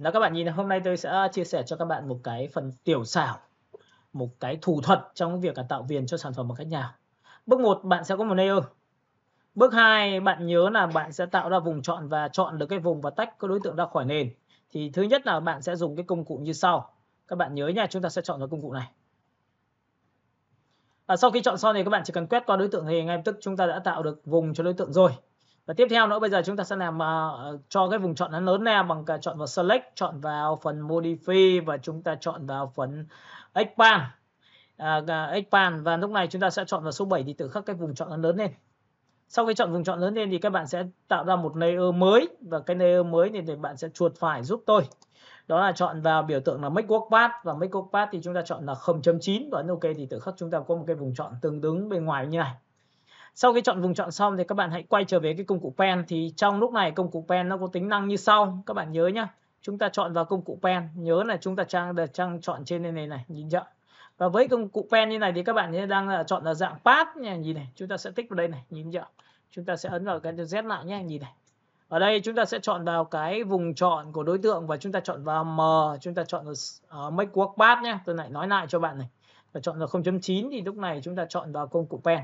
đó các bạn nhìn hôm nay tôi sẽ chia sẻ cho các bạn một cái phần tiểu xảo một cái thủ thuật trong việc tạo viền cho sản phẩm một cách nào bước 1 bạn sẽ có một layer bước 2 bạn nhớ là bạn sẽ tạo ra vùng chọn và chọn được cái vùng và tách cái đối tượng ra khỏi nền thì thứ nhất là bạn sẽ dùng cái công cụ như sau các bạn nhớ nha chúng ta sẽ chọn cái công cụ này à, sau khi chọn xong thì các bạn chỉ cần quét qua đối tượng thì ngay lập tức chúng ta đã tạo được vùng cho đối tượng rồi và tiếp theo nữa bây giờ chúng ta sẽ làm uh, cho cái vùng chọn nó lớn ra bằng cả chọn vào select chọn vào phần modify và chúng ta chọn vào phần expand uh, expand và lúc này chúng ta sẽ chọn vào số 7 thì tự khắc cái vùng chọn nó lớn lên sau khi chọn vùng chọn lớn lên thì các bạn sẽ tạo ra một layer mới và cái layer mới thì, thì bạn sẽ chuột phải giúp tôi đó là chọn vào biểu tượng là make work path và make work path thì chúng ta chọn là 0.9 và ok thì tự khắc chúng ta có một cái vùng chọn tương ứng bên ngoài như này sau khi chọn vùng chọn xong thì các bạn hãy quay trở về cái công cụ pen thì trong lúc này công cụ pen nó có tính năng như sau các bạn nhớ nhá chúng ta chọn vào công cụ pen nhớ là chúng ta trang là trang chọn trên đây này này nhìn chưa và với công cụ pen như này thì các bạn đang là chọn là dạng path nha nhìn này chúng ta sẽ tích vào đây này nhìn chưa chúng ta sẽ ấn vào cái z lại nhé nhìn này ở đây chúng ta sẽ chọn vào cái vùng chọn của đối tượng và chúng ta chọn vào M chúng ta chọn vào uh, make work path nhé tôi lại nói lại cho bạn này và chọn vào 0.9 thì lúc này chúng ta chọn vào công cụ pen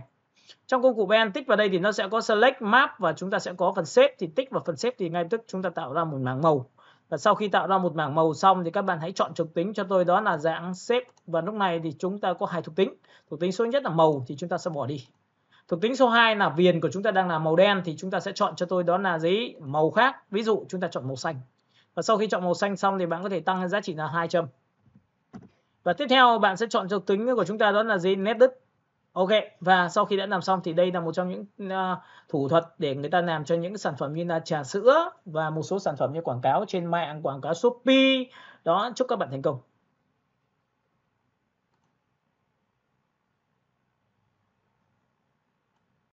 trong công cụ Ben tích vào đây thì nó sẽ có select map và chúng ta sẽ có phần xếp thì tích vào phần xếp thì ngay tức chúng ta tạo ra một mảng màu. Và sau khi tạo ra một mảng màu xong thì các bạn hãy chọn trực tính cho tôi đó là dạng xếp và lúc này thì chúng ta có hai thuộc tính. Thuộc tính số nhất là màu thì chúng ta sẽ bỏ đi. Thuộc tính số 2 là viền của chúng ta đang là màu đen thì chúng ta sẽ chọn cho tôi đó là giấy màu khác. Ví dụ chúng ta chọn màu xanh. Và sau khi chọn màu xanh xong thì bạn có thể tăng giá trị là hai châm. Và tiếp theo bạn sẽ chọn thuộc tính của chúng ta đó là giấy Nét đứt. Ok và sau khi đã làm xong thì đây là một trong những uh, thủ thuật để người ta làm cho những sản phẩm như là trà sữa và một số sản phẩm như quảng cáo trên mạng, quảng cáo Shopee. Đó, chúc các bạn thành công.